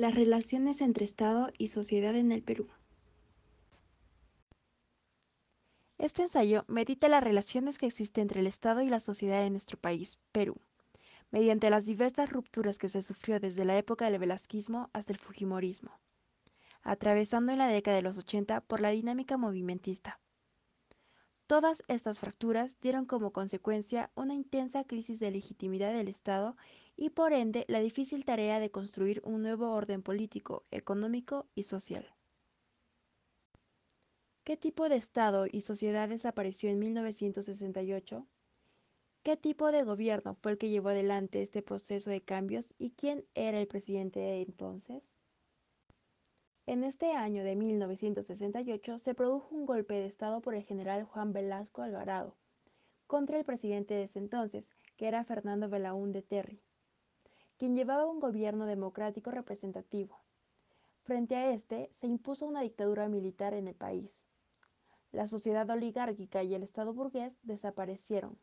Las relaciones entre Estado y sociedad en el Perú. Este ensayo medita las relaciones que existen entre el Estado y la sociedad en nuestro país, Perú, mediante las diversas rupturas que se sufrió desde la época del velasquismo hasta el fujimorismo, atravesando en la década de los 80 por la dinámica movimentista, Todas estas fracturas dieron como consecuencia una intensa crisis de legitimidad del Estado y por ende la difícil tarea de construir un nuevo orden político, económico y social. ¿Qué tipo de Estado y sociedad desapareció en 1968? ¿Qué tipo de gobierno fue el que llevó adelante este proceso de cambios y quién era el presidente de entonces? En este año de 1968 se produjo un golpe de Estado por el general Juan Velasco Alvarado contra el presidente de ese entonces, que era Fernando Belaúnde de Terry, quien llevaba un gobierno democrático representativo. Frente a este, se impuso una dictadura militar en el país. La sociedad oligárquica y el Estado burgués desaparecieron.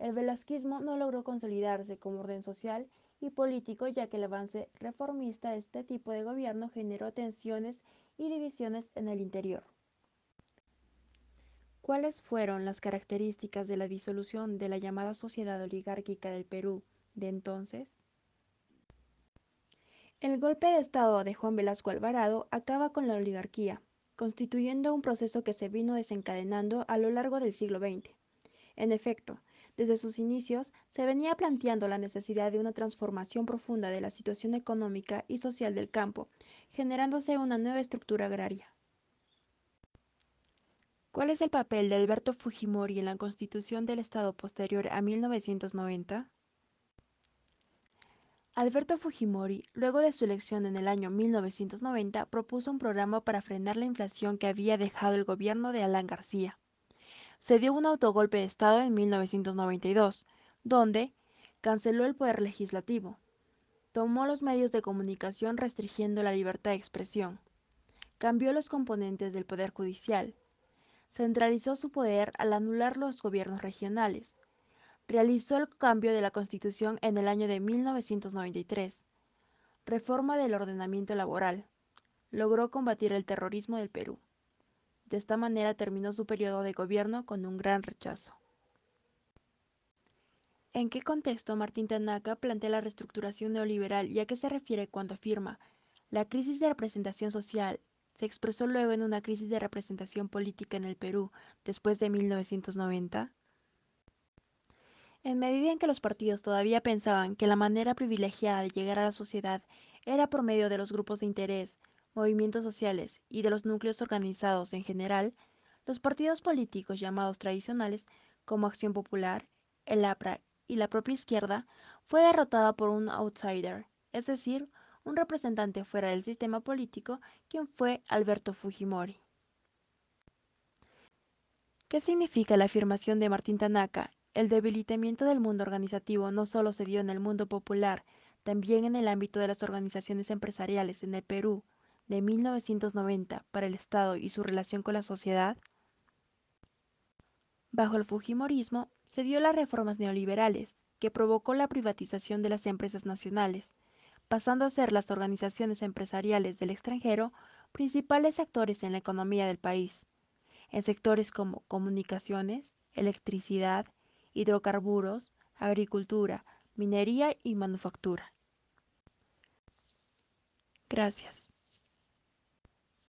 El velasquismo no logró consolidarse como orden social y político, ya que el avance reformista de este tipo de gobierno generó tensiones y divisiones en el interior. ¿Cuáles fueron las características de la disolución de la llamada sociedad oligárquica del Perú de entonces? El golpe de Estado de Juan Velasco Alvarado acaba con la oligarquía, constituyendo un proceso que se vino desencadenando a lo largo del siglo XX. En efecto, desde sus inicios, se venía planteando la necesidad de una transformación profunda de la situación económica y social del campo, generándose una nueva estructura agraria. ¿Cuál es el papel de Alberto Fujimori en la constitución del Estado posterior a 1990? Alberto Fujimori, luego de su elección en el año 1990, propuso un programa para frenar la inflación que había dejado el gobierno de Alan García se dio un autogolpe de Estado en 1992, donde canceló el poder legislativo, tomó los medios de comunicación restringiendo la libertad de expresión, cambió los componentes del poder judicial, centralizó su poder al anular los gobiernos regionales, realizó el cambio de la Constitución en el año de 1993, reforma del ordenamiento laboral, logró combatir el terrorismo del Perú. De esta manera terminó su periodo de gobierno con un gran rechazo. ¿En qué contexto Martín Tanaka plantea la reestructuración neoliberal y a qué se refiere cuando afirma la crisis de representación social se expresó luego en una crisis de representación política en el Perú después de 1990? En medida en que los partidos todavía pensaban que la manera privilegiada de llegar a la sociedad era por medio de los grupos de interés, movimientos sociales y de los núcleos organizados en general, los partidos políticos llamados tradicionales como Acción Popular, el APRA y la propia izquierda fue derrotada por un outsider, es decir, un representante fuera del sistema político, quien fue Alberto Fujimori. ¿Qué significa la afirmación de Martín Tanaka? El debilitamiento del mundo organizativo no solo se dio en el mundo popular, también en el ámbito de las organizaciones empresariales en el Perú, de 1990 para el Estado y su relación con la sociedad, bajo el Fujimorismo se dio las reformas neoliberales, que provocó la privatización de las empresas nacionales, pasando a ser las organizaciones empresariales del extranjero principales actores en la economía del país, en sectores como comunicaciones, electricidad, hidrocarburos, agricultura, minería y manufactura. Gracias.